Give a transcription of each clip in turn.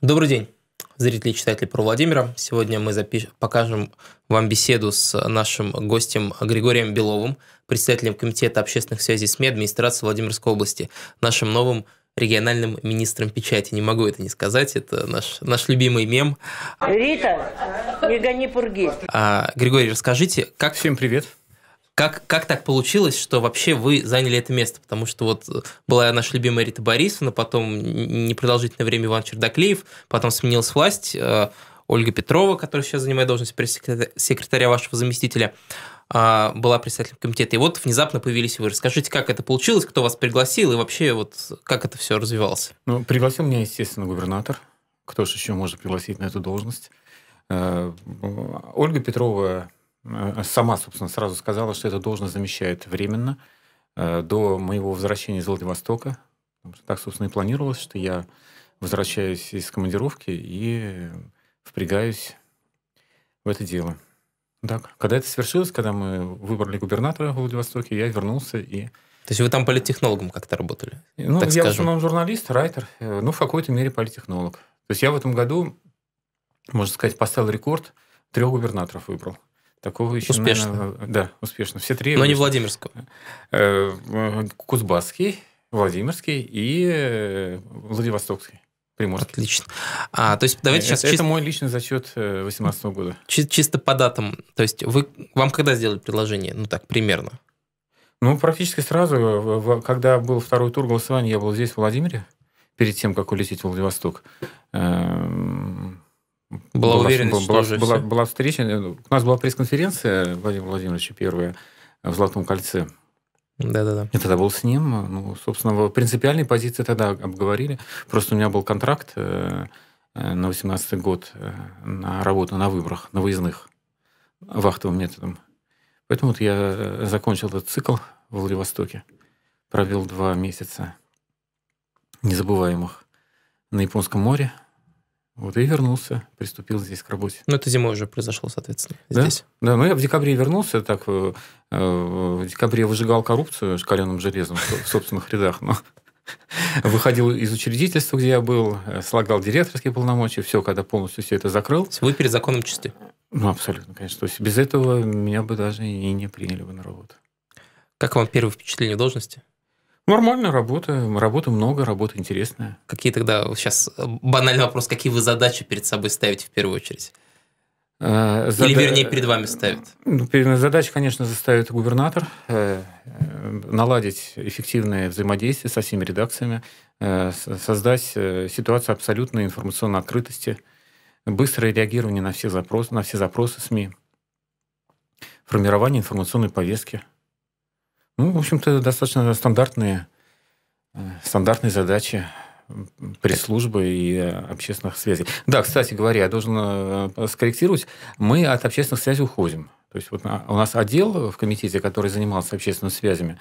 Добрый день, зрители и читатели про Владимира. Сегодня мы запиш... покажем вам беседу с нашим гостем Григорием Беловым, председателем Комитета общественных связей СМИ администрации Владимирской области, нашим новым региональным министром печати. Не могу это не сказать, это наш, наш любимый мем. Рита, не гони пурги. А, Григорий, расскажите, как... Всем привет. Как, как так получилось, что вообще вы заняли это место? Потому что вот э, была наша любимая Рита Борисовна, потом непродолжительное время Иван Чердаклеев, потом сменилась власть, э, Ольга Петрова, которая сейчас занимает должность пресс-секретаря вашего заместителя, а, была председателем комитета. И вот внезапно появились вы. Расскажите, как это получилось, кто вас пригласил и вообще вот как это все развивалось? Ну, пригласил меня, естественно, губернатор. Кто же еще может пригласить на эту должность? Э, Ольга Петрова Э, сама, собственно, сразу сказала, что эта должность замещает временно э, до моего возвращения из Владивостока. Так, собственно, и планировалось, что я возвращаюсь из командировки и впрягаюсь в это дело. Так, когда это свершилось, когда мы выбрали губернатора в Владивостоке, я вернулся и то есть вы там политтехнологом как-то работали? Ну, я скажем. в основном журналист, райтер, э, ну, в какой-то мере политтехнолог. То есть я в этом году, можно сказать, поставил рекорд, трех губернаторов выбрал. Такого еще успешно. Наверное, да, успешно. Все три. Но не Владимирского. Э, э, Кузбасский, Владимирский и э, Владивостокский. Приморский. Отлично. А, то есть давайте это, сейчас... Это мой личный зачет 2018 года. Чи- чисто по датам. То есть вы, вам когда сделали предложение? Ну так, примерно. Ну, практически сразу, когда был второй тур голосования, я был здесь, в Владимире, перед тем, как улететь в Владивосток. Эм, была, была уверенность, была, что была, была, была встреча. Э, ну, у нас была пресс-конференция Владимира Владимировича первая в Золотом кольце. Да-да-да. Я тогда был с ним. Ну, собственно, принципиальные позиции тогда обговорили. Просто у меня был контракт э, э, на 18 год на работу на выборах, на выездных, вахтовым методом. Поэтому вот я закончил этот цикл в Владивостоке. Провел два месяца незабываемых на Японском море – вот и вернулся, приступил здесь к работе. Ну, это зимой уже произошло, соответственно, здесь. Да, ну я в декабре вернулся, так, э, э, в декабре выжигал коррупцию шкаленым железом в собственных рядах, но выходил из учредительства, где я был, э, слагал директорские полномочия, все, когда полностью все это закрыл. Вы перед законом чисты? Ну, абсолютно, конечно. То есть без этого меня бы даже и не приняли бы на работу. Как вам первое впечатление должности? Нормально, работа. Работы много, работа интересная. Какие тогда, сейчас э, банальный вопрос, какие вы задачи перед собой ставите в первую очередь? Э, зада... Или, вернее, перед вами ставят? Ну, Задача, конечно, заставит губернатор э, наладить эффективное взаимодействие со всеми редакциями, создать ситуацию абсолютной информационной открытости, быстрое реагирование на все запросы, на все запросы СМИ, формирование информационной повестки – ну, в общем-то, достаточно стандартные, э, стандартные задачи пресс-службы и э, общественных связей. Да, кстати говоря, я должен э, скорректировать, мы от общественных связей уходим. То есть вот у нас отдел в комитете, который занимался общественными связями,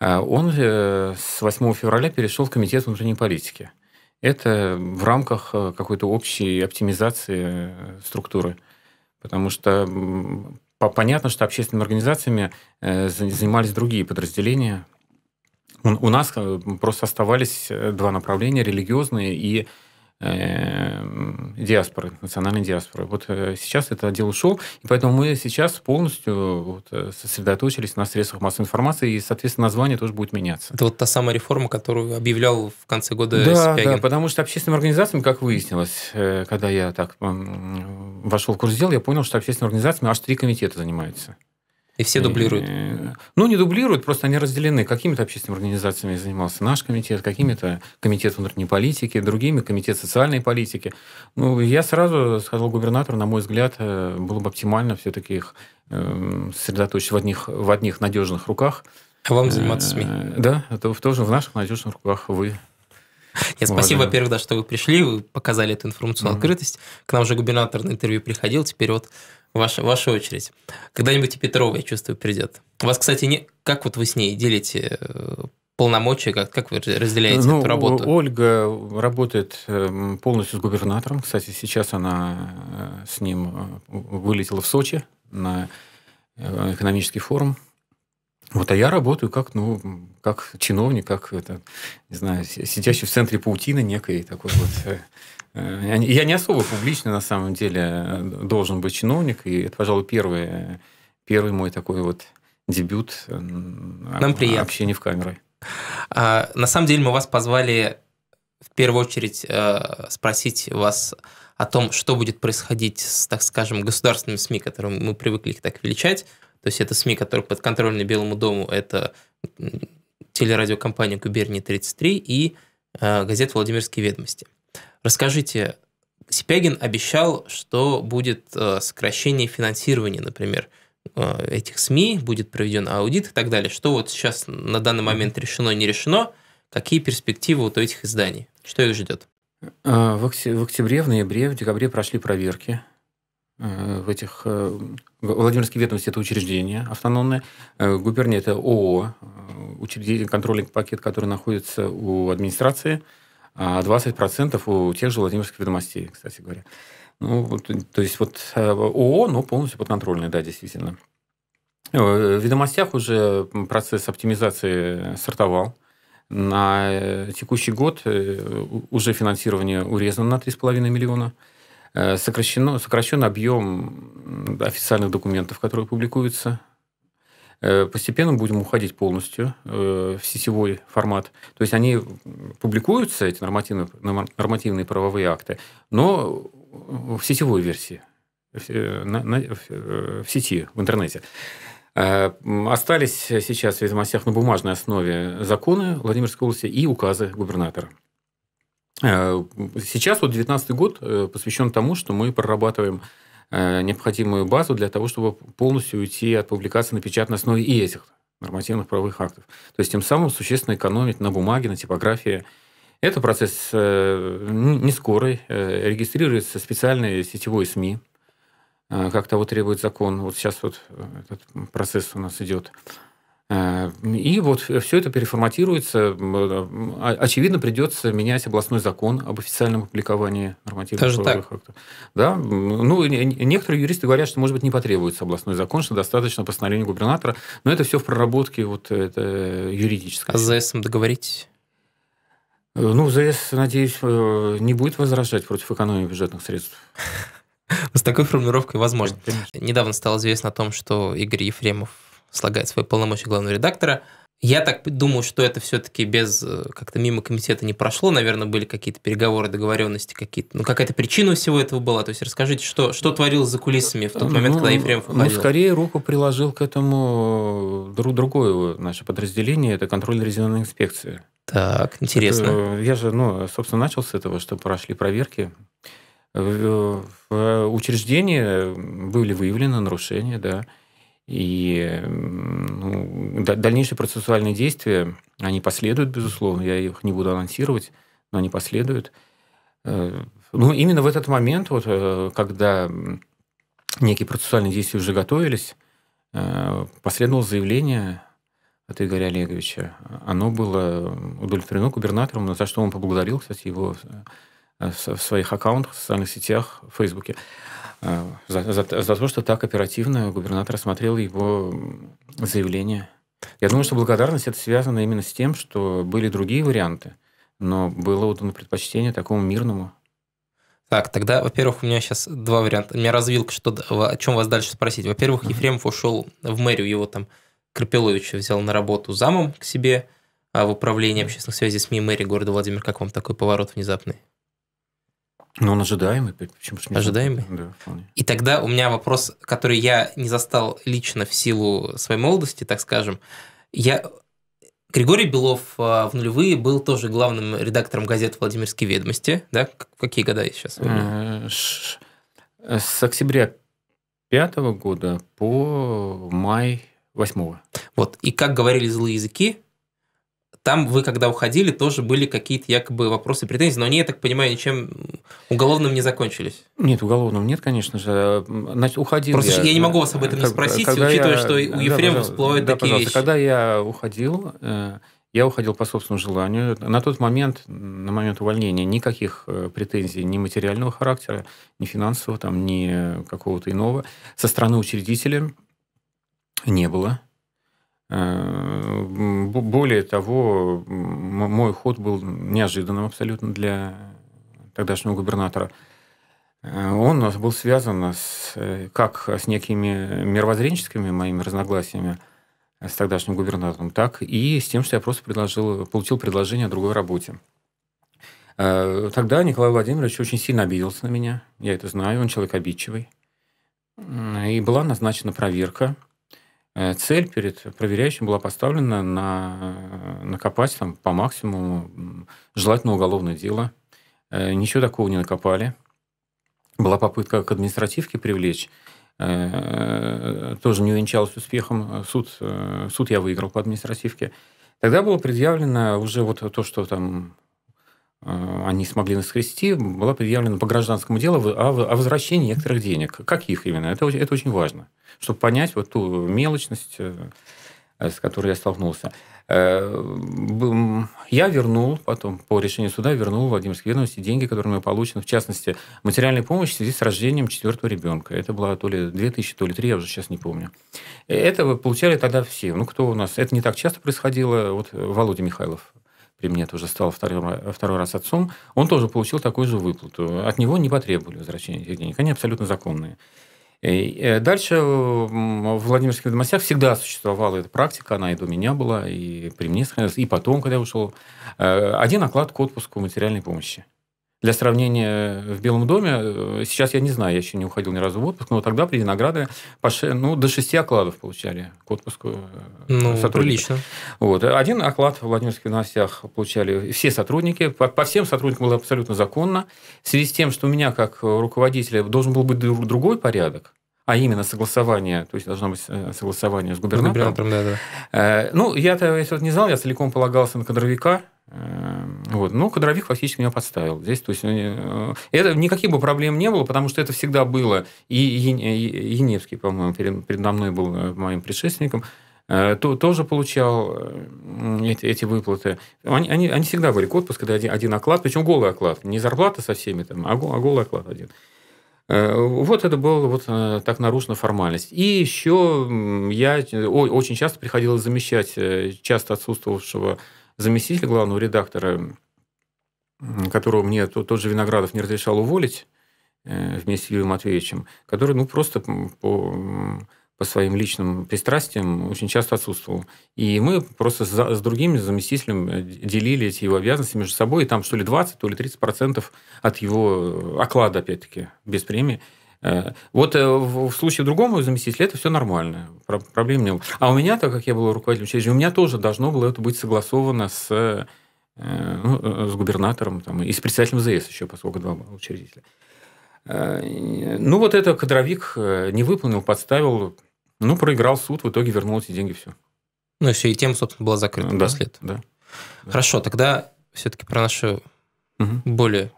он с 8 февраля перешел в комитет внутренней политики. Это в рамках какой-то общей оптимизации структуры. Потому что Понятно, что общественными организациями э, занимались другие подразделения. У нас э, просто оставались э, два направления, религиозные и Эм, диаспоры, национальной диаспоры. Вот э, сейчас это отдел ушел, и поэтому мы сейчас полностью вот э, сосредоточились на средствах массовой информации, и, соответственно, название тоже будет меняться. Это вот та самая реформа, которую объявлял в конце года да, Да, потому что общественным организациям, как выяснилось, э, когда я так вошел в курс дел, я понял, что общественными организациями аж три комитета занимаются. И все дублируют? ну, не дублируют, просто они разделены. Какими-то общественными организациями занимался наш комитет, какими-то комитет внутренней политики, другими комитет социальной политики. Ну, я сразу сказал губернатору, на мой взгляд, э, было бы оптимально все-таки их эм, сосредоточить в одних, в одних надежных руках. А вам э, заниматься СМИ? Да, это тоже в наших надежных руках вы. Я спасибо, во-первых, да, что вы пришли, вы показали эту информационную открытость. К нам же губернатор на интервью приходил, теперь вот Ваша, ваша очередь. Когда-нибудь и Петрова, я чувствую, придет. У вас, кстати, не... как вот вы с ней делите э, полномочия, как, как вы разделяете ну, эту работу? Ольга работает эм, полностью с губернатором. Кстати, сейчас она э, с ним э, вылетела в Сочи на экономический форум. Вот, а я работаю как, ну, как чиновник, как это, не знаю, сидящий в центре паутины некой такой вот Э, я не особо публично, на самом деле, э, должен быть чиновник. И это, пожалуй, первый, первый мой такой вот дебют э, Нам приятно. общения в камеры. А, на самом деле мы вас позвали в первую очередь спросить вас о том, что будет происходить с, так скажем, государственными СМИ, которым мы привыкли их так величать. То есть это СМИ, которые подконтрольны Белому дому, это телерадиокомпания «Губерния 33» и газета «Владимирские ведомости». Расскажите, Сипягин обещал, что будет э, сокращение финансирования, например, э, этих СМИ, будет проведен аудит и так далее. Что вот сейчас на данный момент решено, не решено, какие перспективы вот у этих изданий, что их ждет? Э, в октябре, в ноябре, в декабре прошли проверки в этих... Владимирские ведомости – это учреждение, автономное, губерния – это ООО, учреждение, контрольный пакет, который находится у администрации – а 20% у тех же Владимирских ведомостей, кстати говоря. Ну, то есть вот э, ООО, но ну, полностью подконтрольное, да, действительно. Э, в ведомостях уже процесс оптимизации стартовал. На э, текущий год уже финансирование урезано на 3,5 миллиона. Сокращено, сокращен объем официальных документов, которые публикуются Э, постепенно будем уходить полностью э, в сетевой формат. То есть они публикуются, эти нормативные, нормативные правовые акты, но в сетевой версии, в э, сети, в интернете. Остались сейчас в ведомостях на бумажной основе законы Владимирской области и указы губернатора. Сейчас вот 2019 год посвящен тому, что мы прорабатываем Э, необходимую базу для того, чтобы полностью уйти от публикации на печатной основе и этих нормативных правовых актов. То есть тем самым существенно экономить на бумаге, на типографии. Это процесс э, не скорый. Э, регистрируется специальной сетевой СМИ, как того требует закон. Вот сейчас вот этот процесс у нас идет. Э, и вот все это переформатируется. А, а, очевидно, придется менять областной закон об официальном опубликовании нормативных Даже правовых так? актов. Да? Ну, некоторые юристы говорят, что, может быть, не потребуется областной закон, что достаточно постановления губернатора, но это все в проработке вот это э, юридической. А с ЗСом договоритесь? Э, ну, ЗС, надеюсь, не будет возражать против экономии бюджетных средств. Ну, с такой формулировкой возможно. Недавно стало известно о том, что Игорь Ефремов слагает свои полномочия главного редактора. Я так думаю, что это все-таки без э, как-то мимо комитета не прошло. Наверное, были какие-то переговоры, договоренности какие-то. Ну, какая-то причина всего этого была. То есть расскажите, что, что творилось за кулисами в тот момент, ну, когда Ефремов уходил? Ну, скорее руку приложил к этому э, друг другое наше подразделение. Это контроль резервная инспекция. Так, интересно. Это, э, я же, ну, собственно, начал с этого, что прошли проверки. В, в учреждении были выявлены нарушения, да. И ну, дальнейшие процессуальные действия, они последуют, безусловно, я их не буду анонсировать, но они последуют. Э, ну, именно в этот момент, вот, э, когда некие процессуальные действия уже готовились, э, последовало заявление от Игоря Олеговича. Оно было удовлетворено губернатором, за что он поблагодарил, кстати, его в своих аккаунтах, в социальных сетях, в Фейсбуке. А, за, за, за то, что так оперативно губернатор осмотрел его заявление. Я думаю, что благодарность это связано именно с тем, что были другие варианты, но было отдано предпочтение такому мирному. Так, тогда, во-первых, у меня сейчас два варианта. У меня развилка, что, о чем вас дальше спросить. Во-первых, mm-hmm. Ефремов ушел в мэрию, его там Крапилович взял на работу замом к себе а в управлении общественных связей СМИ мэрии города Владимир. Как вам такой поворот внезапный? Ну, он ожидаемый, почему же не Ожидаемый? Да, вполне. И тогда у меня вопрос, который я не застал лично в силу своей молодости, так скажем. Я... Григорий Белов э, в нулевые был тоже главным редактором газет «Владимирские ведомости». Да? Какие года я сейчас? Э, э, с октября пятого года по май восьмого. Вот. И как говорили злые языки, там вы, когда уходили, тоже были какие-то якобы вопросы, претензии, но они, я так понимаю, ничем уголовным не закончились. Нет, уголовным нет, конечно же. Значит, уходил Просто я, я не э, могу вас об этом как, не спросить, учитывая, я... что у Ефремова да, всплывают да, такие вещи. Когда я уходил, э, я уходил по собственному желанию. На тот момент, на момент увольнения, никаких э, претензий ни материального характера, ни финансового, там, ни какого-то иного со стороны учредителя не было. Э, более того, мой ход был неожиданным абсолютно для тогдашнего губернатора. Э, он э, был связан с, как с некими мировоззренческими моими разногласиями с тогдашним губернатором, так и с тем, что я просто предложил, получил предложение о другой работе. Тогда Николай Владимирович очень сильно обиделся на меня, я это знаю, он человек обидчивый. И была назначена проверка Э, цель перед проверяющим была поставлена на э, накопать там по максимуму, желательно уголовное дело. Э, ничего такого не накопали. Была попытка к административке привлечь, тоже не увенчалась успехом. Суд, суд я выиграл по административке. Тогда было предъявлено уже вот то, что там Э, они смогли нас была предъявлена по гражданскому делу о возвращении некоторых денег. Каких именно? Это, это очень важно, чтобы понять вот ту мелочность, э, с которой я столкнулся. Э, я вернул потом, по решению суда, вернул Владимирской ведомости деньги, которые мы получены, в частности, материальной помощи в связи с рождением четвертого ребенка. Это было то ли 2000, то ли 3, я уже сейчас не помню. Это получали тогда все. Ну, кто у нас? Это не так часто происходило. Вот Володя Михайлов, при мне тоже стал второй, второй раз отцом, он тоже получил такую же выплату. От него не потребовали возвращения этих денег. Они абсолютно законные. И э, дальше в Владимирских домостях всегда существовала эта практика, она и до меня была, и при мне сохранилась, и потом, когда я ушел. Э, один оклад к отпуску материальной помощи. Для сравнения, в Белом доме, э, сейчас я не знаю, я еще не уходил ни разу в отпуск, но тогда при Винограде пошли, ну, до шести окладов получали к отпуску э, ну, Прилично. Вот. Э, один оклад в Владимирских новостях получали все сотрудники. По, по всем сотрудникам было абсолютно законно. В связи с тем, что у меня как руководителя должен был быть другой порядок, а именно согласование, то есть должно быть согласование с губернатором. губернатором да, да. Ну, я-то вот не знал, я целиком полагался на кадровика, вот. Но ну, кадровик фактически меня подставил. Здесь, то есть, э, это, никаких бы проблем не было, потому что это всегда было. И Еневский, по-моему, передо мной был э, моим предшественником, э, тоже получал эти, эти выплаты. Они, они, они всегда были отпуск, это один, один оклад, причем голый оклад. Не зарплата со всеми, там, а, а голый оклад один. Вот это было вот так нарушена формальность. И еще я очень часто приходилось замещать часто отсутствовавшего заместитель главного редактора, которого мне тот, тот же Виноградов не разрешал уволить э, вместе с Юрием Матвеевичем, который ну, просто по, по своим личным пристрастиям очень часто отсутствовал. И мы просто за, с другими заместителем э, делили эти его обязанности между собой, и там что ли 20, то ли 30 процентов от его э, оклада, опять-таки, без премии – Э, вот э, в случае другому заместителя это все нормально, проблем не было. А у меня, так как я был руководителем учреждения, у меня тоже должно было это быть согласовано с, э, ну, с губернатором там, и с председателем ЗС еще, поскольку два учредителя. Ну, вот это кадровик не выполнил, подставил, ну, проиграл суд, в итоге вернул эти деньги, все. Ну, все, и тема, собственно, была закрыта да, после этого. Да, да. Хорошо, тогда все-таки про нашу угу. более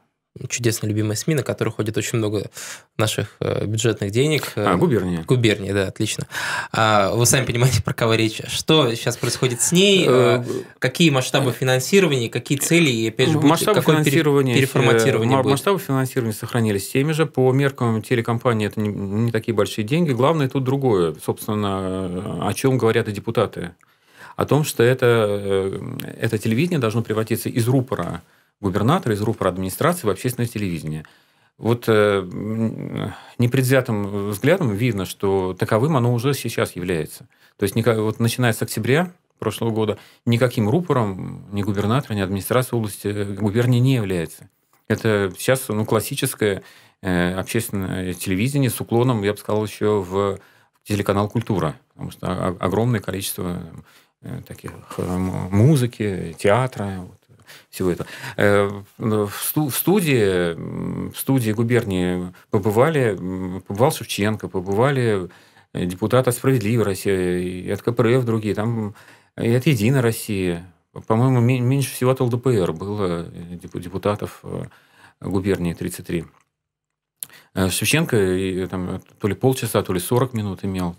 чудесные любимые СМИ, на которые ходит очень много наших э, бюджетных денег. А, эм, губерния. Губерния, да, отлично. А, вы сами понимаете, про кого речь. Что сейчас происходит с ней? Э, э, какие масштабы финансирования, какие цели? И, опять же, масштабы финансирования, переформатирование будет? Масштабы финансирования сохранились теми же. По меркам телекомпании это не, не такие большие деньги. Главное тут другое, собственно, о чем говорят и депутаты. О том, что это, это телевидение должно превратиться из рупора губернатора из рупора администрации в общественное телевидение. Вот э, непредвзятым взглядом видно, что таковым оно уже сейчас является. То есть вот начиная с октября прошлого года никаким рупором ни губернатора, ни администрации области э, губернии не является. Это сейчас ну, классическое э, общественное телевидение с уклоном, я бы сказал, еще в телеканал «Культура», потому что огромное количество э, таких э, музыки, театра, всего этого. Э, ну, в студии, в студии губернии побывали, побывал Шевченко, побывали э, депутаты «Справедливой России», от КПРФ другие, там и от «Единой России». По-моему, меньше всего от ЛДПР было э, депутатов губернии 33. Шевченко там, то ли полчаса, то ли 40 минут имел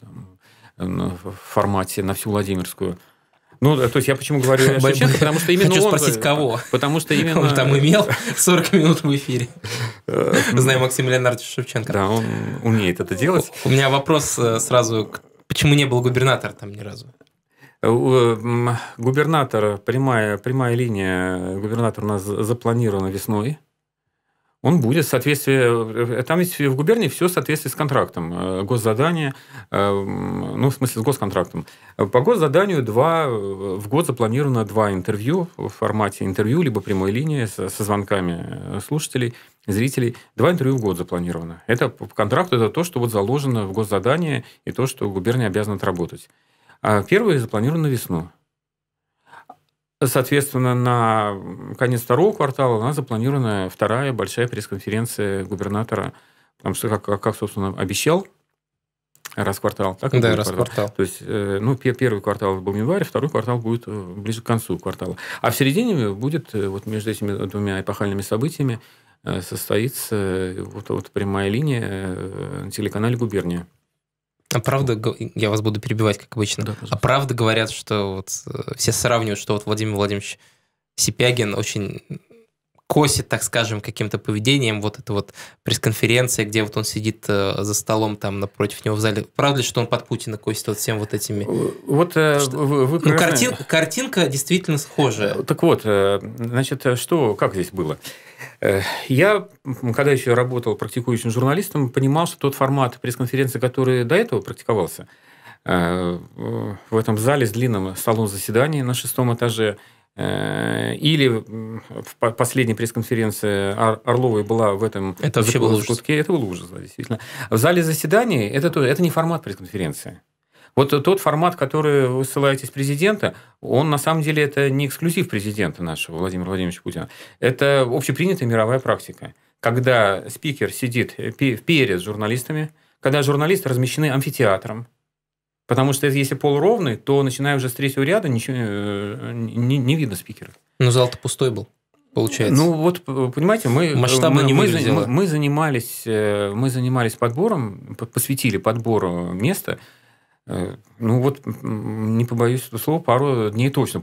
там, в формате на всю Владимирскую – ну, то есть я почему говорю Шевченко, потому что именно Хочу он... спросить, кого? Потому что именно... Он там имел 40 минут в эфире. Э, Знаю Максима Леонардовича Шевченко. Да, он умеет это делать. У меня вопрос э, сразу, почему не был губернатор там ни разу? Э, губернатор, прямая, прямая линия, губернатор у нас запланирована весной. Он будет в соответствии... Э, там есть в губернии все в соответствии с контрактом. Э, госзадание, э, ну, в смысле, с госконтрактом. По госзаданию два, в год запланировано два интервью в формате интервью, либо прямой линии со, звонками слушателей, зрителей. Два интервью в год запланировано. Это по контракту, это то, что вот заложено в госзадание и то, что губерния обязана отработать. А первое запланировано на весну. Соответственно, на конец второго квартала у нас запланирована вторая большая пресс-конференция губернатора, потому что, как, как собственно, обещал, раз в квартал. Так, да, раз в квартал. квартал. То есть, э, ну, первый квартал был в январе, второй квартал будет э, ближе к концу квартала. А в середине будет, э, вот между этими двумя эпохальными событиями, состоится вот, вот прямая линия на телеканале «Губерния». А правда, я вас буду перебивать, как обычно. Да, а правда говорят, что вот э, все сравнивают, что вот Владимир Владимирович Сипягин очень косит, так скажем, каким-то поведением, вот это вот пресс-конференция, где вот он сидит э, за столом там напротив него в зале. Правда ли, что он под Путина косит вот всем вот этими... Э, вот э, что... вы, вы ну, картин... картинка действительно схожая. Так вот, значит, что, как здесь было? Я, когда еще работал практикующим журналистом, понимал, что тот формат пресс-конференции, который до этого практиковался, в этом зале с длинным столом заседаний на шестом этаже – Э, или в последней пресс-конференции Орловой была в этом... Это вообще был ужас. Это было ужас, действительно. В зале заседаний это, тоже, это не формат пресс-конференции. Вот тот формат, который вы ссылаете с президента, он на самом деле это не эксклюзив президента нашего Владимира Владимировича Путина. Это общепринятая мировая практика, когда спикер сидит перед журналистами, когда журналисты размещены амфитеатром, Потому что если пол ровный, то начиная уже с третьего ряда ничего, э, не, не видно спикера. Но зал-то пустой был, получается. Ну вот, э, понимаете, мы, э, Масштабно мы, не мы, мы, занимались, мы занимались подбором, посвятили подбору места. Ну вот, не побоюсь этого слова, пару дней точно.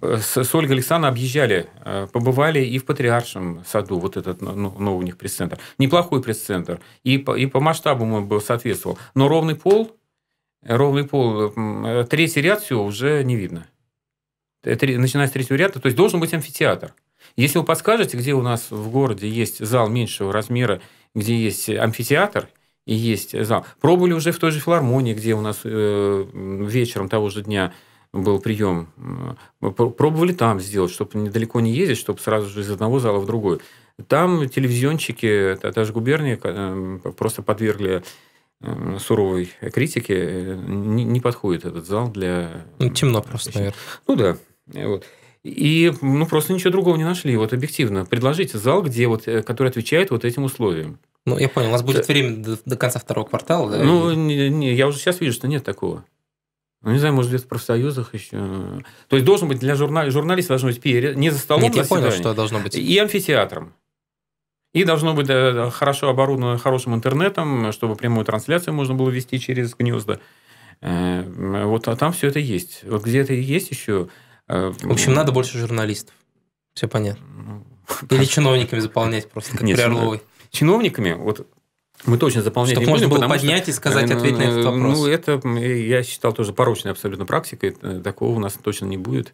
С, с Ольгой Александровной объезжали, побывали и в Патриаршем саду, вот этот ну, ну, новый у них пресс-центр. Неплохой пресс-центр. И по, и по масштабу он был соответствовал. Но ровный пол – ровный пол, э, третий ряд, все, уже не видно. Э, начиная с третьего ряда, то есть должен быть амфитеатр. Если вы подскажете, где у нас в городе есть зал меньшего размера, где есть амфитеатр и есть зал. Пробовали уже в той же филармонии, где у нас э, вечером того же дня был прием. Пробовали там сделать, чтобы недалеко не ездить, чтобы сразу же из одного зала в другой. Там телевизионщики, та, та же губерния, просто подвергли Э, суровой критике э, не, не подходит этот зал для... Ну, темно просто, наверное. Ну да. Э, вот. И ну, просто ничего другого не нашли. Вот объективно. Предложите зал, где вот, который отвечает вот этим условиям. Ну, я понял, у вас будет да. время до, до конца второго квартала, да? Ну, не, не, я уже сейчас вижу, что нет такого. Ну, не знаю, может, где-то в профсоюзах еще. То есть, должен быть для журнали... журналиста должен быть перед... не за столом Нет, я понял, что должно быть. И амфитеатром. И должно быть э, хорошо оборудовано хорошим интернетом, чтобы прямую трансляцию можно было вести через гнезда. Э, вот а там все это есть. Вот где это есть еще. Э, В общем, надо больше журналистов. Все понятно. Ну, Или чиновниками заполнять просто, как Нет, при ну, Орловой. Чиновниками, вот мы точно заполнять Чтобы не можно будем, было поднять что, и сказать, ответить на этот ну, вопрос. Ну, это, я считал, тоже порочной абсолютно практикой. Такого у нас точно не будет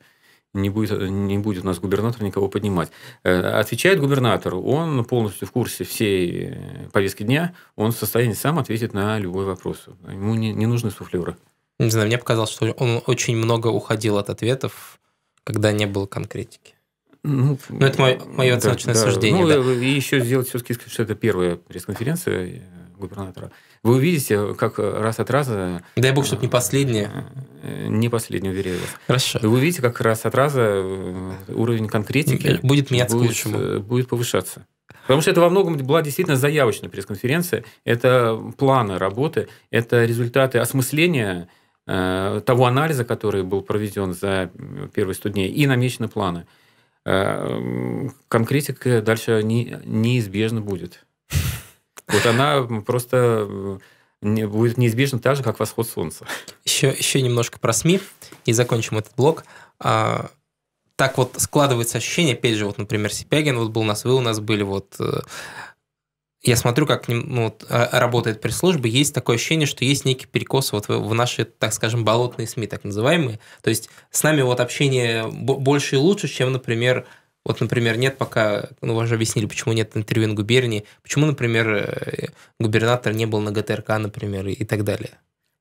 не будет, не будет у нас губернатор никого поднимать. Э, отвечает губернатор, он полностью в курсе всей э, повестки дня, он в состоянии сам ответить на любой вопрос. Ему не, не нужны суфлеры. Не знаю, мне показалось, что он очень много уходил от ответов, когда не было конкретики. Ну, Но ну, это мое, мое оценочное да, суждение. Ну, да. И еще сделать все-таки, что это первая пресс-конференция губернатора. Вы увидите, как э, раз от раза... Дай бог, чтобы не э, последнее. Э, не последнее, уверяю вас. Хорошо. Вы увидите, как раз от раза уровень конкретики... Будет меняться будет, к лучшему. Будет повышаться. Потому что это во многом была действительно заявочная пресс-конференция. Это планы работы, это результаты осмысления того анализа, который был проведен за первые 100 дней, и намечены планы. Конкретика дальше не, неизбежно будет. Вот она просто будет неизбежно так же, как восход солнца. Еще, еще немножко про СМИ и закончим этот блок. А, так вот складывается ощущение, опять же, вот, например, Сипягин вот был у нас, вы у нас были, вот э, я смотрю, как ну, вот, а, работает пресс-служба, есть такое ощущение, что есть некий перекос вот в наши, так скажем, болотные СМИ, так называемые. То есть с нами вот общение больше и лучше, чем, например, вот, например, нет пока, ну, вы же объяснили, почему нет интервью на губернии, почему, например, э, губернатор не был на ГТРК, например, и, так далее.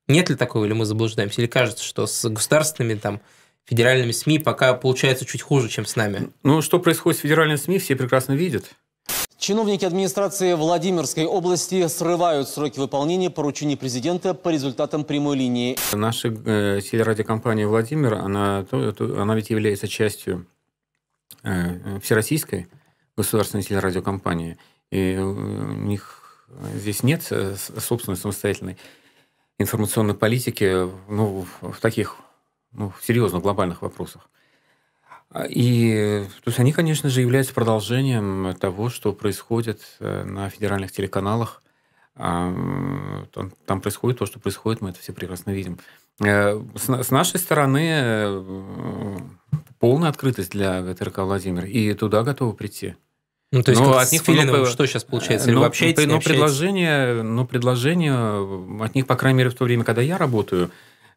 Нет ли такого, или мы заблуждаемся, или кажется, что с государственными там федеральными СМИ пока получается чуть хуже, чем с нами? Ну, что происходит с федеральными СМИ, все прекрасно видят. Чиновники администрации Владимирской области срывают сроки выполнения поручений президента по результатам прямой линии. Наша э, телерадиокомпания «Владимир», она, то, то, она ведь является частью Э, всероссийской государственной телерадиокомпании. И э, у них э, здесь нет собственной самостоятельной информационной политики ну, в таких ну, в серьезно глобальных вопросах. А, и то есть они, конечно же, являются продолжением того, что происходит на федеральных телеканалах. А, там, там происходит то, что происходит, мы это все прекрасно видим. С, с нашей стороны полная открытость для ГТРК Владимир, и туда готовы прийти. Ну, то есть но от них Филиновым ну, что сейчас получается? Э, Или но, вы общаетесь, но, предложение, но предложение э, от них, по крайней мере, в то время, когда я работаю,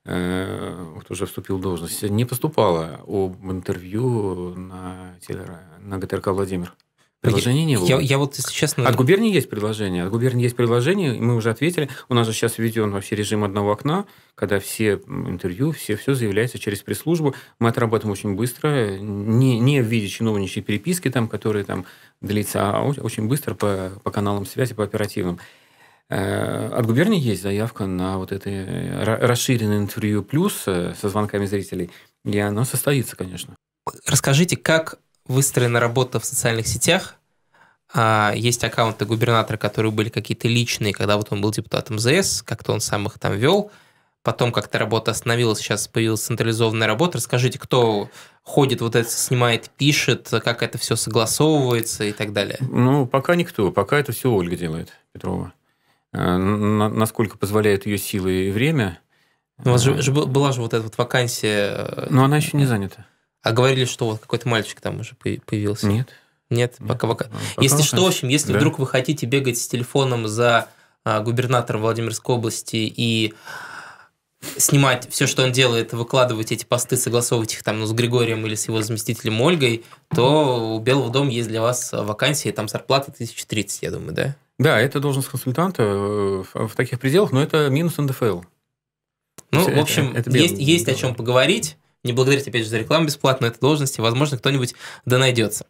э, вот уже вступил в должность, не поступало об интервью на, телера, на ГТРК «Владимир». Предложений не было. Я, я вот, если честно... От губернии есть предложение. От губернии есть предложение, мы уже ответили. У нас же сейчас введен вообще режим одного окна, когда все интервью, все, все заявляется через пресс-службу. Мы отрабатываем очень быстро, не, не в виде чиновничьей переписки, там, которая там длится, а очень быстро по, по каналам связи, по оперативным. Э, от губернии есть заявка на вот это э, расширенное интервью плюс э, со звонками зрителей, и оно состоится, конечно. Расскажите, как выстроена работа в социальных сетях. А, есть аккаунты губернатора, которые были какие-то личные, когда вот он был депутатом ЗС, как-то он сам их там вел. Потом как-то работа остановилась, сейчас появилась централизованная работа. Расскажите, кто ходит, вот это снимает, пишет, как это все согласовывается и так далее? Ну, пока никто. Пока это все Ольга делает, Петрова. А, насколько позволяет ее силы и время. у вас же, а. была же вот эта вот вакансия. Э, Но она еще не э, занята. А говорили, что вот какой-то мальчик там уже появился. Нет. Нет, Нет. пока пока. если что, в общем, если да. вдруг вы хотите бегать с телефоном за а, губернатором Владимирской области и снимать все, что он делает, выкладывать эти посты, согласовывать их там ну, с Григорием или с его заместителем Ольгой, то у Белого дома есть для вас вакансии, там зарплата 1030, я думаю, да? Да, это должность консультанта э, в таких пределах, но это минус НДФЛ. Ну, в общем, это, это есть, есть о чем поговорить не благодарить, опять же, за рекламу бесплатную этой должности, возможно, кто-нибудь да найдется.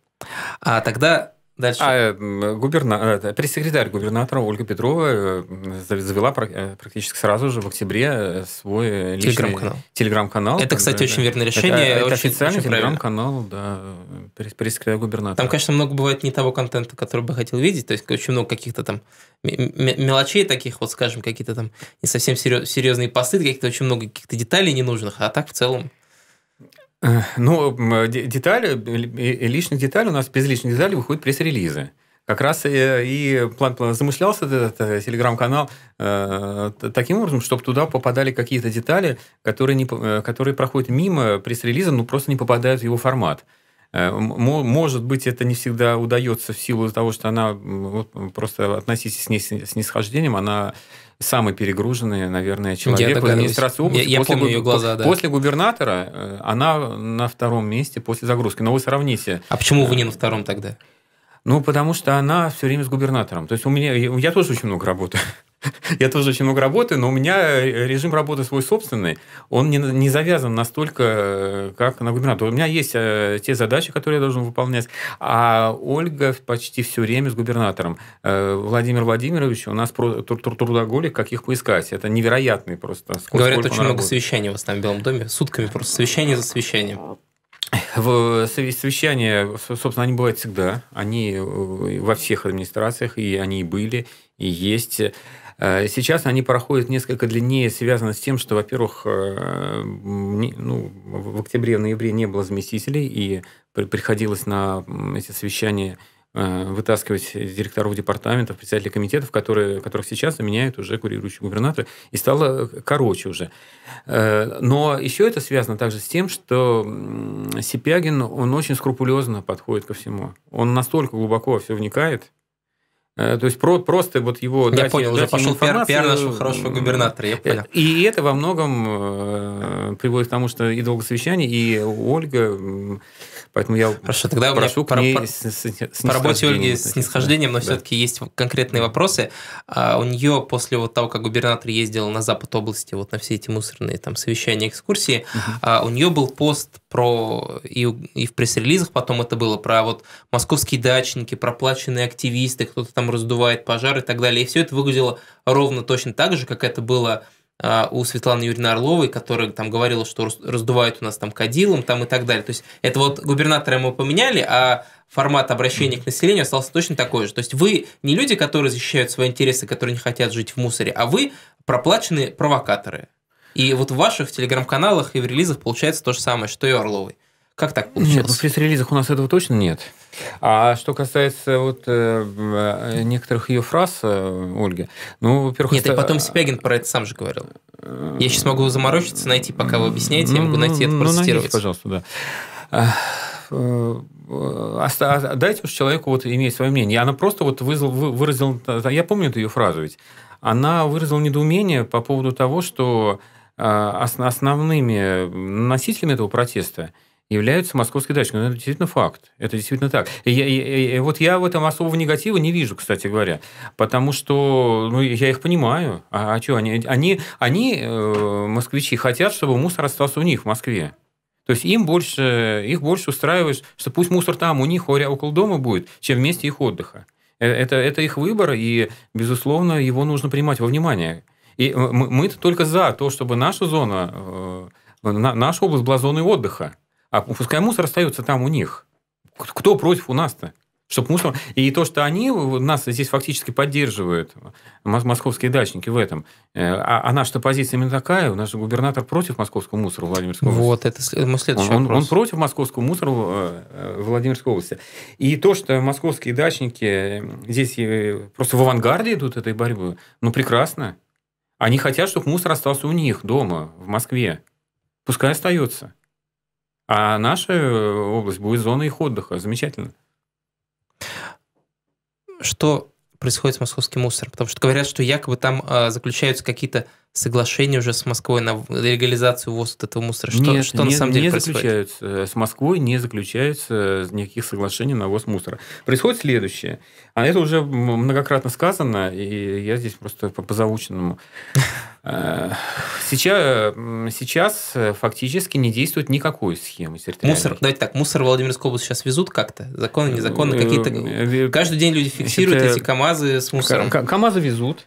А тогда Дальше. А э, губерна... Э, пресс-секретарь губернатора Ольга Петрова э, завела практически сразу же в октябре свой телеграм-канал. телеграм-канал. Это, кстати, очень верное решение. Это, это очень, официальный очень телеграм-канал, да, пресс-секретарь губернатора. Там, конечно, много бывает не того контента, который бы хотел видеть, то есть очень много каких-то там мелочей таких, вот, скажем, какие-то там не совсем серьезные посты, каких-то очень много каких-то деталей ненужных, а так в целом Ну, детали, э, э, лишних деталей у нас без лишних деталей выходят пресс-релизы. Как раз э, и, план, замышлялся этот телеграм-канал э, таким образом, чтобы туда попадали какие-то детали, которые, не, которые проходят мимо пресс-релиза, но просто не попадают в его формат. Может быть, это не всегда удается в силу того, что она вот, просто относитесь с ней с снисхождением, она самый перегруженный, наверное, человек я в администрации области. Я, после, я помню ее глаза, да. После губернатора э, она на втором месте после загрузки. Но вы сравните. А почему вы э, не на втором тогда? Ну, потому что она все время с губернатором. То есть у меня, я тоже очень много работаю. Я тоже очень много работаю, но у меня режим работы свой собственный. Он не, не завязан настолько, э, как на губернатора. У меня есть э, те задачи, которые я должен выполнять. А Ольга почти все время с губернатором. Э, Владимир Владимирович у нас тру- тру- трудоголик, каких поискать. Это невероятный просто. Сколько, Говорят, сколько очень много работает. совещаний у вас там в Белом доме. Сутками просто совещание за совещанием. А, в совещания, собственно, они бывают всегда. Они э, во всех администрациях, и они были, и есть. Э, сейчас они проходят несколько длиннее, связано с тем, что, во-первых, э, ну, в октябре-ноябре не было заместителей, и приходилось на эти совещания Э, вытаскивать директоров департаментов, председателей комитетов, которые, которых сейчас заменяют уже курирующие губернаторы, и стало короче уже. Э, но еще это связано также с тем, что Сипягин, он очень скрупулезно подходит ко всему. Он настолько глубоко все вникает, Э, то есть про, просто вот его... Я дать, понял, дать уже пошел пиар, пиар нашего хорошего губернатора, я э, понял. И это во многом э, приводит к тому, что и долгосовещание, и Ольга... Поэтому я Хорошо, тогда прошу к ней по, с, с по работе Ольги с нисхождением, но да. все-таки есть конкретные вопросы. А у нее после вот того, как губернатор ездил на запад области, вот на все эти мусорные там совещания, экскурсии, угу. а у нее был пост про и, и в пресс-релизах потом это было, про вот московские дачники, проплаченные активисты, кто-то там раздувает пожар и так далее. И все это выглядело ровно точно так же, как это было а, у Светланы Юрьевны Орловой, которая там говорила, что раздувают у нас там кадилом там и так далее. То есть это вот губернатора мы поменяли, а формат обращения к населению остался точно такой же. То есть вы не люди, которые защищают свои интересы, которые не хотят жить в мусоре, а вы проплаченные провокаторы. И вот в ваших телеграм-каналах и в релизах получается то же самое, что и Орловой. Как так ну, получилось? Нет, в пресс-релизах у нас этого точно нет. А что касается вот э, э некоторых ее фраз, э, Ольги, ну, во-первых... Нет, это... и потом Сипягин про это сам же говорил. Э, я сейчас могу заморочиться, найти, пока вы объясняете, ну, я могу найти ну, это процитировать. Ну, пожалуйста, да э, а, дайте уж человеку вот иметь свое мнение. Она просто вот выразила, я помню эту ее фразу ведь, она выразила недоумение по поводу того, что а, основными носителями этого протеста являются московские дачники. Ну, это действительно факт. Это действительно так. И, я, и, и вот я в этом особого негатива не вижу, кстати говоря. Потому что ну, я их понимаю. А, а что, они, они, они э, москвичи, хотят, чтобы мусор остался у них в Москве. То есть им больше, их больше устраивает, что пусть мусор там у них, около дома будет, чем вместе их отдыха. Э, это, это их выбор, и, безусловно, его нужно принимать во внимание. И э, мы-то только за то, чтобы наша зона, э, наша область была зоной отдыха. А пускай мусор остается там у них. Кто против у нас-то? Чтобы мусор... И то, что они э, нас здесь фактически поддерживают, московские дачники в этом. А, а наша позиция именно такая. У нас же губернатор против московского мусора Владимирской области. Вот, это мы следующий он, вопрос. Он, он против московского мусора Владимирской области. И то, что московские дачники здесь просто в авангарде идут этой борьбы, ну, прекрасно. Они хотят, чтобы мусор остался у них дома, в Москве. Пускай остается. А наша э, область будет зоной их отдыха. Замечательно. Что происходит с московским мусором? Потому что говорят, что якобы там э, заключаются какие-то соглашения уже с Москвой на легализацию ввоз этого мусора. Что, нет, что нет, на самом деле не происходит? заключаются. Э, с Москвой не заключаются э, никаких соглашений на ввоз мусора. Происходит следующее. А это уже многократно сказано, и я здесь просто по заученному. Э, сейчас, сейчас э, фактически не действует никакой схемы Мусор, давайте так, мусор в Владимирскую область сейчас везут как-то? Законно, незаконно, э, какие-то... Каждый день люди фиксируют эти КАМАЗы с мусором. КАМАЗы везут.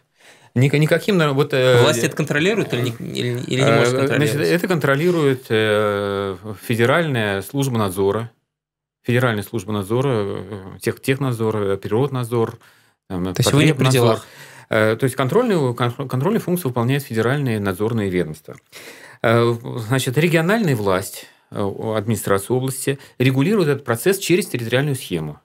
Никаким, вот, Власти это контролируют или, или, или не может контролировать? Значит, это контролирует Федеральная служба надзора, Федеральная служба надзора, тех, технадзор, природнадзор, То есть вы не при делах? Э, то есть контрольную, контрольную функцию выполняют федеральные надзорные ведомства. Э, значит, региональная власть, э, администрация области регулирует этот процесс через территориальную схему.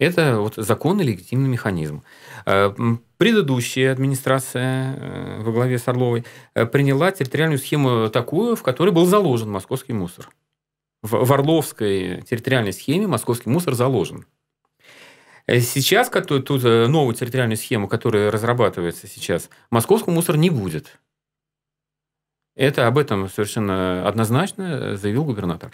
Это вот законный легитимный механизм. Предыдущая администрация во главе с Орловой приняла территориальную схему такую, в которой был заложен московский мусор. в Орловской территориальной схеме московский мусор заложен. Э, сейчас которую, ту э, новую территориальную схему, которая разрабатывается сейчас, московского мусора не будет. Это об этом совершенно однозначно э, заявил губернатор.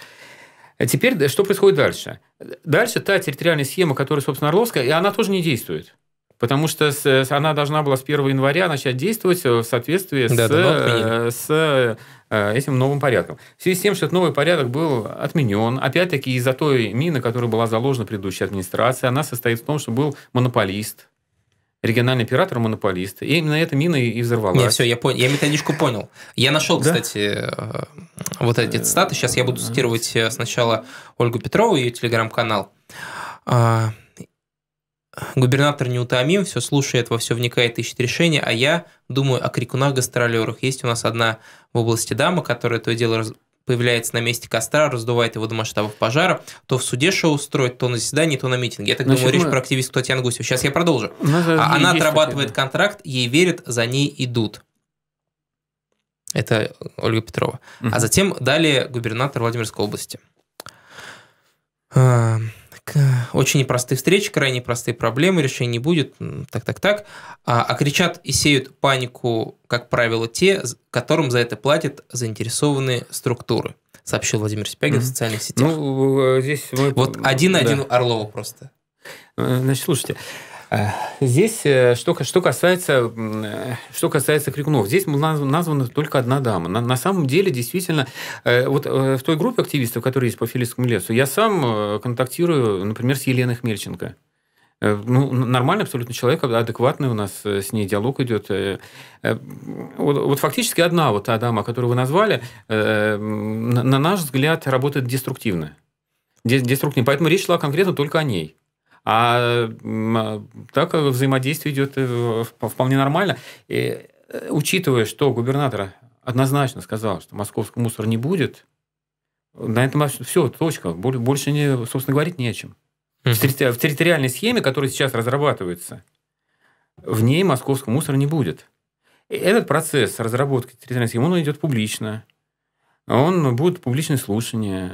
Теперь что происходит дальше? Дальше та территориальная схема, которая, собственно, Орловская, и она тоже не действует. Потому что э, она должна была с 1 января начать действовать э, в соответствии да, с, да, э, с этим новым порядком. В связи с тем, что этот новый порядок был отменен, опять-таки из-за той мины, которая была заложена предыдущей администрацией, она состоит в том, что был монополист, региональный оператор монополист. И именно эта мина и взорвалась. Нет, все, я понял. Я методичку понял. Я нашел, кстати, вот эти цитаты. Сейчас я буду цитировать сначала Ольгу Петрову, ее телеграм-канал. А, губернатор неутомим, все слушает, во все вникает, ищет решение. а я думаю о крикунах-гастролерах. Есть у нас одна в области дама, которая то и дело раз... появляется на месте костра, раздувает его до масштабов пожара, то в суде шоу устроит, то на заседании, то на митинге. Я так Значит, думаю, мы... речь про активистку Татьяну Гусеву. Сейчас я продолжу. А она отрабатывает такие, контракт, ей верят, за ней идут. Это Ольга Петрова. Угу. А затем далее губернатор Владимирской области. Эм, очень непростые встречи, крайне простые проблемы, решений не будет, так, так, так. А, а кричат и сеют панику, как правило, те, которым за это платят заинтересованные структуры, сообщил Владимир Сипягин mm-hmm. в социальных сетях. Ну, здесь мы... Вот один-один да. Орлова просто. Э, значит, слушайте, Э, здесь, э, что, что, касается, э, что касается крикунов, здесь названа только одна дама. На, на самом деле, действительно, вот в той группе активистов, которые есть по Филийскому лесу, я сам контактирую, например, с Еленой Хмельченко. Ну, нормальный абсолютно человек, а, адекватный у нас с ней диалог идет. Вот, вот фактически одна вот та дама, которую вы назвали, на наш взгляд, работает деструктивно. Деструктивно. Поэтому речь шла конкретно только о ней. А так взаимодействие идет э, вполне нормально. И, э, учитывая, что губернатор однозначно сказал, что московского мусора не будет, на этом все, точка. Больше, не, собственно, говорить не о чем. В территориальной схеме, которая сейчас разрабатывается, в ней московского мусора не будет. Этот процесс разработки территориальной схемы, он идет публично. А он будет публичное слушание.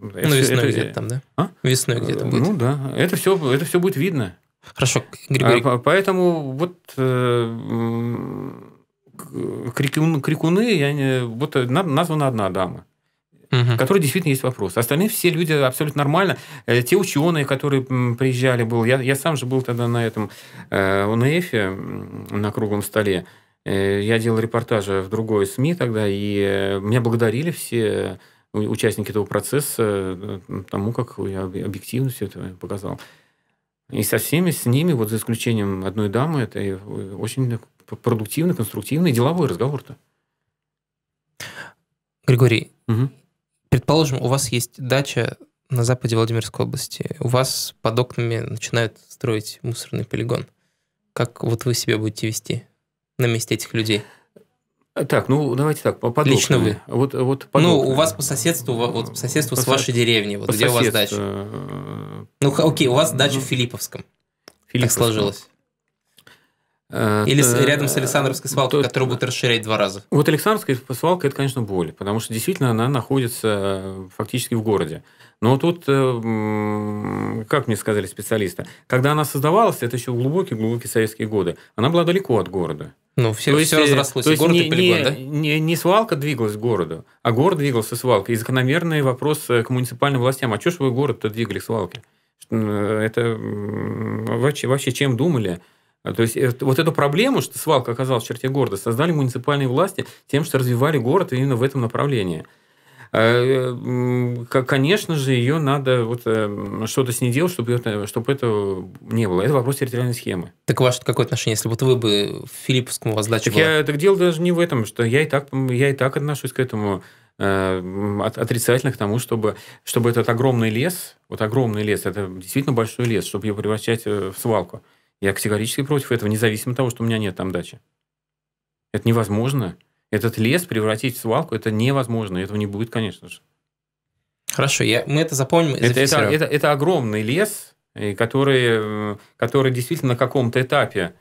Ну, это, весной где-то там, да? А? Весной где-то э, будет. Ну да, это все, это все будет видно. Хорошо, Григорий. А, поэтому вот э, крикун, крикуны, я не, вот э, названа одна дама угу. которой действительно есть вопрос. Остальные все люди абсолютно нормально. Э, те ученые, которые приезжали, был, я, я сам же был тогда на этом э, УНФ на круглом столе, Э, я делал репортажи в другой СМИ тогда, и меня благодарили все э, участники этого процесса э, тому, как я объективно все это показал. И со всеми, с ними, вот за исключением одной дамы, это очень продуктивный, конструктивный деловой разговор-то. Григорий, угу. предположим, у вас есть дача на западе Владимирской области. У вас под окнами начинают строить мусорный полигон. Как вот вы себя будете вести? на месте этих людей? Так, ну давайте так, подобное. Лично вы. Вот, вот Ну, у вас по соседству, вот по соседству по с вашей деревней, вот по где соседству... у вас дача? Э, ну, окей, у вас ну, дача ну, в Филипповском. Филипповском. Так сложилось. Э, Или с, рядом с Александровской свалкой, то, которую будут расширять два раза. Вот Александровская свалка, это, конечно, боль, потому что действительно она находится э, фактически в городе. Но тут, э, как мне сказали специалисты, когда она создавалась, это еще глубокие-глубокие советские годы, она была далеко от города. Ну, все, то есть, все э, разрослось, то есть город не, и полигон, не, да? Не, не свалка двигалась к городу, а город двигался свалка. И закономерный вопрос э, к муниципальным властям, а что ж вы город-то двигали свалки? Это вообще, вообще чем думали? А, то есть вот эту проблему, что свалка оказалась в черте города, создали муниципальные власти тем, что развивали город именно в этом направлении – Э, конечно же, ее надо вот эм, что-то с ней делать, чтобы, э, это, чтобы этого не было. Это вопрос территориальной схемы. Так ваше какое отношение, если вот вы бы Филипповскому воздачу так, была? я, так дело даже не в этом, что я и так, я и так отношусь к этому э, отрицательно к тому, чтобы, чтобы этот огромный лес, вот огромный лес, это действительно большой лес, чтобы его превращать в свалку. Я категорически против этого, независимо от того, что у меня нет там дачи. Это невозможно. Этот лес превратить в свалку, это невозможно, этого не будет, конечно же. Хорошо, я, мы это запомним это, это, это, это огромный лес, э, который, э, который действительно на каком-то этапе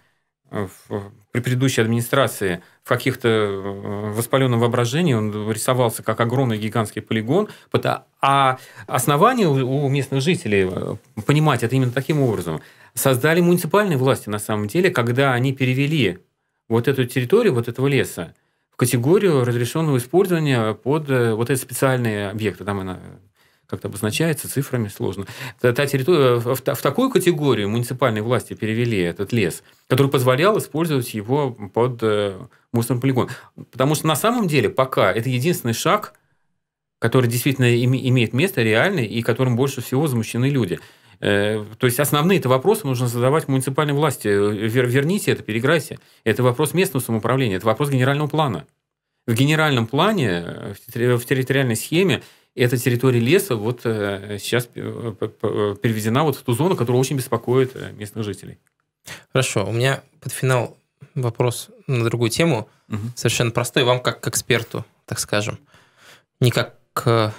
э, в, при предыдущей администрации в каких-то воспаленном воображении он рисовался как огромный гигантский полигон, а основание у местных жителей понимать это именно таким образом создали муниципальные власти на самом деле, когда они перевели вот эту территорию, вот этого леса в категорию разрешенного использования под э, вот эти специальные объекты. Там она как-то обозначается цифрами, сложно. Та, территория, э, в, в такую категорию муниципальные власти перевели этот лес, который позволял использовать его под э, мусорный полигон. Потому что на самом деле пока это единственный шаг, который действительно имеет место реальный и которым больше всего замущены люди. Э, то есть основные это вопросы нужно задавать муниципальной власти. Э, вер, верните это, переиграйте. Это вопрос местного самоуправления, это вопрос генерального плана. В генеральном плане, э, в территориальной схеме эта территория леса вот сейчас переведена вот в ту зону, которая очень беспокоит местных жителей. Хорошо, у меня под финал вопрос на другую тему, угу. совершенно простой, вам как к эксперту, так скажем, не как к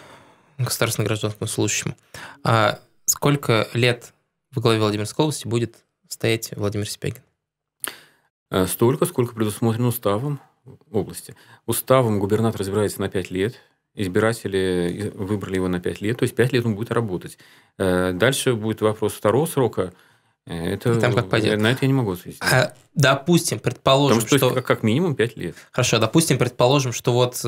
государственно-гражданскому служащему. А Сколько лет во главе Владимирской области будет стоять Владимир Сипягин? Э, столько, сколько предусмотрено уставом области. Уставом губернатор избирается на 5 лет, избиратели э, выбрали его на 5 лет, то есть 5 лет он будет работать. Э, дальше будет вопрос второго срока. Это, ну, Там как пойдет. На это я не могу ответить. А, допустим, предположим, Потому что... что... Как, как минимум 5 лет. Хорошо, допустим, предположим, что вот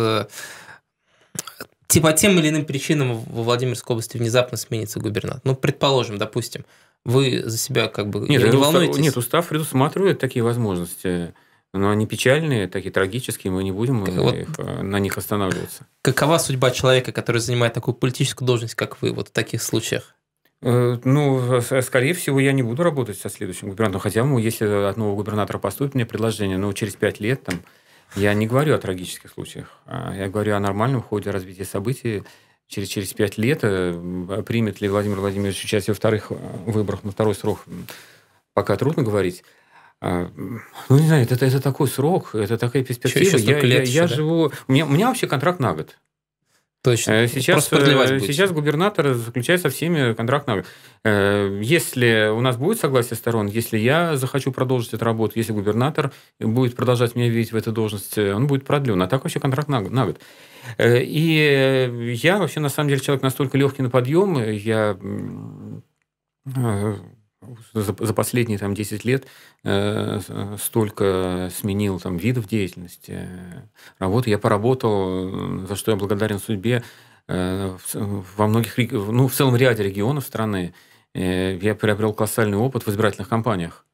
по типа, тем или иным причинам во Владимирской области внезапно сменится губернатор. Ну, предположим, допустим, вы за себя как бы нет, не волнуетесь? нет, устав предусматривает такие возможности. Но они печальные, такие трагические, мы не будем как, э, вот, их, э, на них останавливаться. Какова судьба человека, который занимает такую политическую должность, как вы, вот в таких случаях? Э, ну, скорее всего, я не буду работать со следующим губернатором. Хотя, ну, если от нового губернатора поступит мне предложение, ну, через пять лет там я не говорю о трагических случаях. А я говорю о нормальном ходе развития событий. Через, через пять лет э, примет ли Владимир Владимирович участие во вторых э, выборах на второй срок, пока трудно говорить. А, ну, не знаю, это, это такой срок, это такая перспектива. Еще, еще я я, еще, я да? живу... У меня, у меня вообще контракт на год. Точно. Э, сейчас, э, сейчас губернатор заключает со всеми контракт на э, год. Если у нас будет согласие сторон, если я захочу продолжить эту работу, если губернатор будет продолжать меня видеть в этой должности, он будет продлен. А так вообще контракт на год. И я вообще, на самом деле, человек настолько легкий на подъем, я за, за последние там, 10 лет э, э, столько сменил там, видов деятельности, работы. Я поработал, э, за что я благодарен судьбе, э, во многих, ну, в целом ряде регионов страны. Э, я приобрел колоссальный опыт в избирательных кампаниях.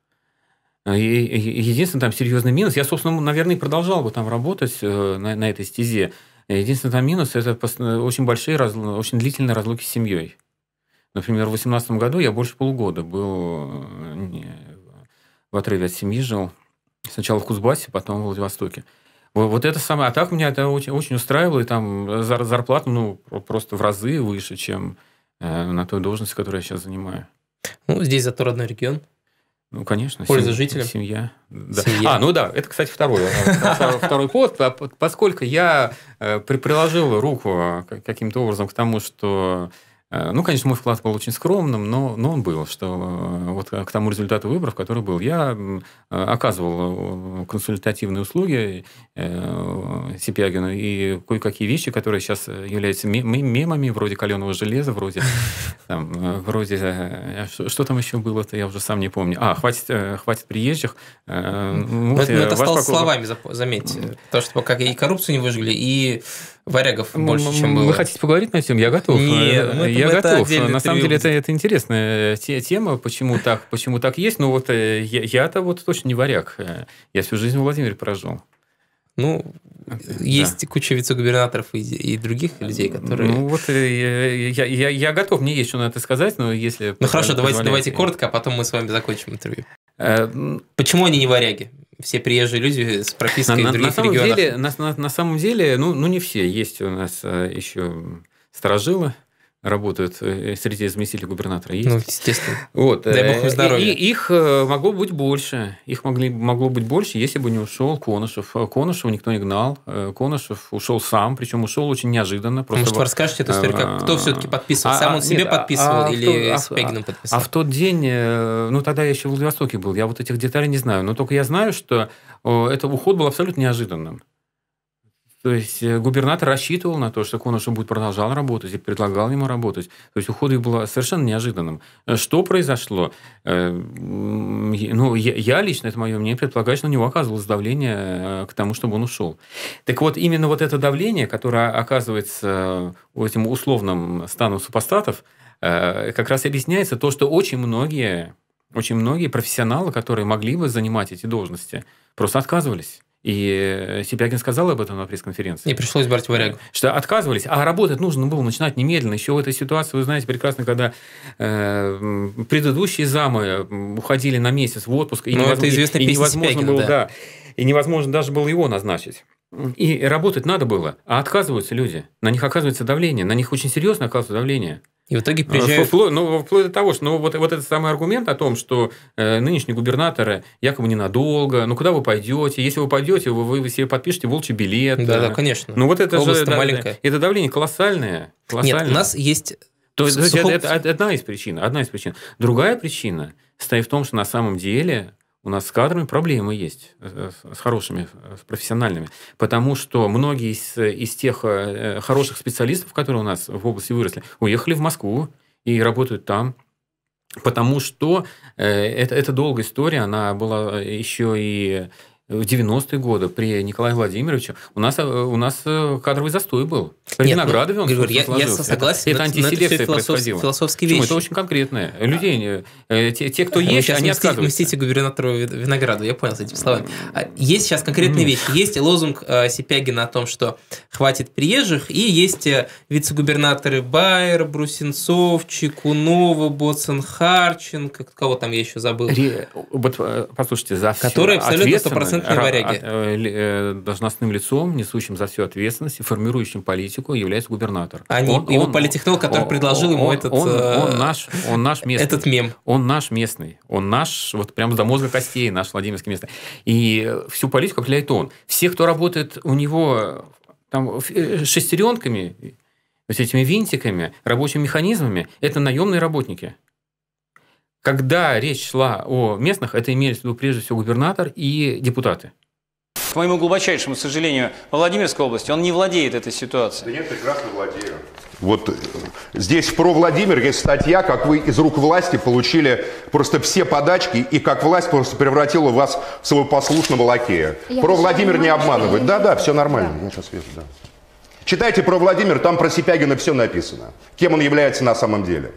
Э, единственный там серьезный минус, я, собственно, наверное, продолжал бы там работать на, на этой стезе. Единственный там минус – это очень большие, очень длительные разлуки с семьей. Например, в 2018 году я больше полугода был э, в отрыве от семьи жил. Сначала в Кузбассе, потом в Владивостоке. Вот это самое. А так меня это очень, очень устраивало. И там э, зарплата ну, просто в разы выше, чем э, на той должности, которую я сейчас занимаю. Ну, здесь зато родной регион. Ну, конечно. Польза семь, жителям. Семья. Да. семья. А, ну да, это, кстати, второй, второй повод, поскольку я приложил руку каким-то образом к тому, что Э, ну, конечно, мой вклад был очень скромным, но, но он был, что э, вот к тому результату выборов, который был. Я э, оказывал консультативные услуги Сипягину и кое-какие вещи, которые сейчас являются мемами, вроде каленого железа, вроде, там, вроде что там еще было-то, я уже сам не помню. А, хватит, хватит приезжих. Ну, это стало покол... словами, заметьте. То, что как и коррупцию не выжгли, и варягов больше, чем было. Вы хотите поговорить на этом. Я готов. Не, ну, я готов. На самом деле это, это интересная э, тема, почему так, почему так есть. Но ну, вот э, я, то вот точно не варяг. Э, я всю жизнь в Владимире прожил. Ну, да. есть куча вице-губернаторов и, и других людей, которые... Ну, вот я, я, я, я готов, мне есть что на это сказать, но если... Ну, хорошо, давайте, давайте коротко, а потом мы с вами закончим интервью. Почему они не варяги? все приезжие люди с пропиской на, в других на самом регионах. Деле, на, на, на самом деле, ну, ну не все. Есть у нас э, еще сторожилы, работают э, э, среди заместителей губернатора. Есть. Ну, естественно. Вот. Дай э, бог здоровья. И, и, их могло быть больше. Их могли, могло быть больше, если бы не ушел Конышев. Конышева никто не гнал. Конышев ушел сам, причем ушел очень неожиданно. Просто Может, вы расскажете эту историю, как, а, кто все-таки а, подписывал? А, сам а, он нет, себе подписывал а, или а, с Пегином подписывал? А, а в тот день, ну, тогда я еще в Владивостоке был, я вот этих деталей не знаю, но только я знаю, что это уход был абсолютно неожиданным. То есть э, губернатор рассчитывал на то, что Конышев будет продолжал работать и предлагал ему работать. То есть уход их был совершенно неожиданным. Э, что произошло? Э, ну, я лично, это мое мнение, предполагаю, что на него оказывалось давление к тому, чтобы он ушел. Так вот, именно вот это давление, которое оказывается этим условном станом супостатов, как раз объясняется то, что очень многие, очень многие профессионалы, которые могли бы занимать эти должности, просто отказывались. И Сипягин сказал об этом на пресс-конференции. И пришлось брать варягу. Что отказывались. А работать нужно было начинать немедленно. Еще в этой ситуации, вы знаете прекрасно, когда э, предыдущие замы уходили на месяц в отпуск. И ну, невозможно, это известный и невозможно Сипягина, было, да. да. И невозможно даже было его назначить. И работать надо было, а отказываются люди. На них оказывается давление, на них очень серьезно оказывается давление. И в итоге э, приезжают... Впло... Ну, вплоть до того, что ну, вот, вот этот самый аргумент о том, что э, нынешние губернаторы якобы ненадолго, ну, куда вы пойдете? Если вы пойдете, вы, вы, себе подпишете волчий билет. Да, да, конечно. Ну, вот это Область же... Да, маленькая. Это давление колоссальное. колоссальное. Нет, у нас есть... То есть, Сухов... это, это, это одна из причин. Одна из причин. Другая причина состоит в том, что на самом деле у нас с кадрами проблемы есть, э, с хорошими, э, с профессиональными. Потому что многие из, из тех э, хороших специалистов, которые у нас в области выросли, уехали в Москву и работают там. Потому что это, это долгая история, она была еще и Э, в 90-е годы при Николае Владимировиче у нас, э, у нас э, кадровый застой был. При Нет, ну, Виноградове ну, он Григорий, я, я согласен. Это, это антиселекция это происходила. Философские вещи. Это очень конкретное. Людей, э, те, те, кто есть, они мстите, отказываются. Мстите губернатору Винограду, я понял с этими словами. А, есть сейчас конкретные вещи. Есть лозунг э, Сипягина о том, что хватит приезжих, и есть вице-губернаторы Байер, Брусенцов, Чекунова, Боцен, Харченко, кого там я еще забыл. Вот, послушайте, за все Которые абсолютно 100% Арогантные варяги. А, э, э, должностным лицом, несущим за всю ответственность и формирующим политику, является губернатор. А он, его он, политехнолог, который он, предложил он, ему этот... Он, э, он, наш, он наш местный. Этот мем. Он наш местный. Он наш, вот прям до мозга костей, наш Владимирский местный. И всю политику определяет он. Все, кто работает у него там шестеренками, вот этими винтиками, рабочими механизмами, это наемные работники – когда речь шла о местных, это имели в виду прежде всего губернатор и депутаты. К моему глубочайшему сожалению, Владимирской области он не владеет этой ситуацией. Да нет, прекрасно владеет. Вот э, здесь про Владимир есть статья, как вы из рук власти получили просто все подачки, и как власть просто превратила вас в своего послушного лакея. Я про Владимир не обманывает. Да-да, все нормально. Да. Я сейчас вижу, да. Читайте про Владимир, там про Сипягина все написано. Кем он является на самом деле.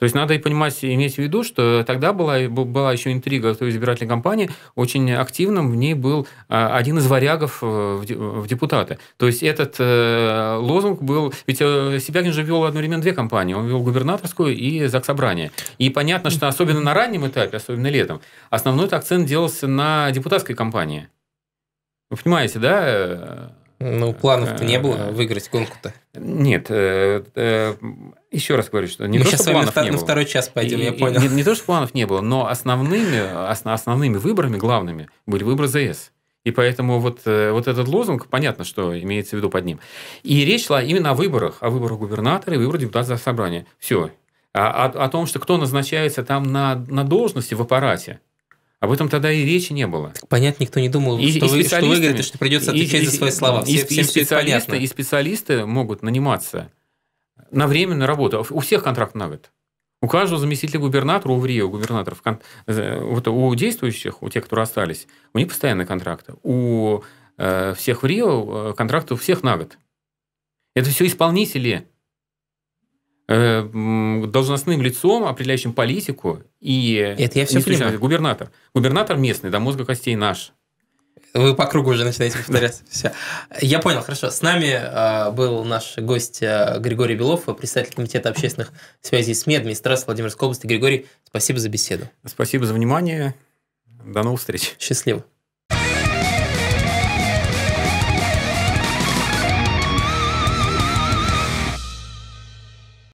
То есть надо и понимать, иметь в виду, что тогда была, была еще интрига той избирательной кампании, очень активным в ней был а, один из варягов э, в депутаты. То есть этот э, лозунг был... Ведь э, Себягин же вел одновременно две кампании. Он вел губернаторскую и заксобрание. И понятно, что особенно на раннем этапе, особенно летом, основной акцент делался на депутатской кампании. Вы понимаете, да? Ну, планов-то не было э, выиграть гонку-то. Нет, э, э, еще раз говорю, что не Мы то, сейчас что планов на, не на было. второй час пойдем, и, я понял. И, не, не то, что планов не было, но основными, основ, основными выборами, главными, были выборы ЗС. И поэтому вот, вот этот лозунг, понятно, что имеется в виду под ним. И речь шла именно о выборах, о выборах губернатора и выборах депутатов собрания. Все. А, о, а, о том, что кто назначается там на, на должности в аппарате, об этом тогда и речи не было. Понятно, никто не думал, и, что, и что выиграет, и что придется отвечать и, за свои слова. и, всем и, специалисты, и специалисты могут наниматься на временную работу. А у всех контракт на год. У каждого заместителя губернатора, у ВРИО, губернаторов, э, вот у действующих, у тех, кто остались, у них постоянные контракты. У э, всех в РИО э, контракты у всех на год. Это все исполнители Э, должностным лицом, определяющим политику и... Это я все понимаю. Губернатор. Губернатор местный, до мозга костей наш. Вы по кругу уже начинаете повторяться. Все. Я понял, хорошо. С нами э, был наш гость э, Григорий Белов, представитель Комитета общественных связей СМИ администрации Владимирской области. Григорий, спасибо за беседу. Спасибо за внимание. До новых встреч. Счастливо.